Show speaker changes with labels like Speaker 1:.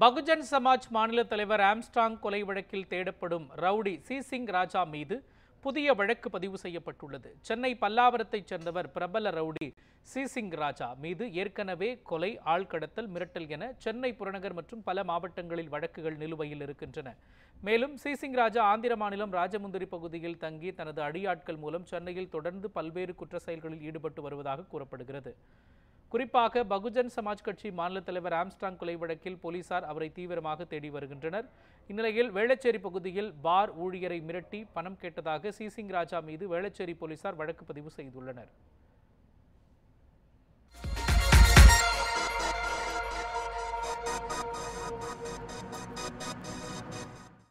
Speaker 1: பகுஜன் சமாஜ் மாநில தலைவர் ஆம்ஸ்டாங் கொலை வழக்கில் தேடப்படும் ரவுடி சி ராஜா மீது புதிய வழக்கு பதிவு செய்யப்பட்டுள்ளது சென்னை பல்லாவரத்தைச் சேர்ந்தவர் பிரபல ரவுடி சி ராஜா மீது ஏற்கனவே கொலை ஆள்கடத்தல் மிரட்டல் என சென்னை புறநகர் மற்றும் பல மாவட்டங்களில் வழக்குகள் நிலுவையில் இருக்கின்றன மேலும் சி ராஜா ஆந்திர மாநிலம் ராஜமுந்திரி பகுதியில் தங்கி தனது அடியாட்கள் மூலம் சென்னையில் தொடர்ந்து பல்வேறு குற்ற செயல்களில் ஈடுபட்டு வருவதாக கூறப்படுகிறது குறிப்பாக பகுஜன் சமாஜ் கட்சி மாநில தலைவர் ஆம்ஸ்டாங் கொலை வழக்கில் போலீசார் அவரை தீவிரமாக தேடி வருகின்றனர் இந்நிலையில் வேளச்சேரி பகுதியில் பார் ஊழியரை மிரட்டி பணம் கேட்டதாக சிசிங் ராஜா மீது வேளச்சேரி போலீசார் வழக்கு பதிவு செய்துள்ளனர்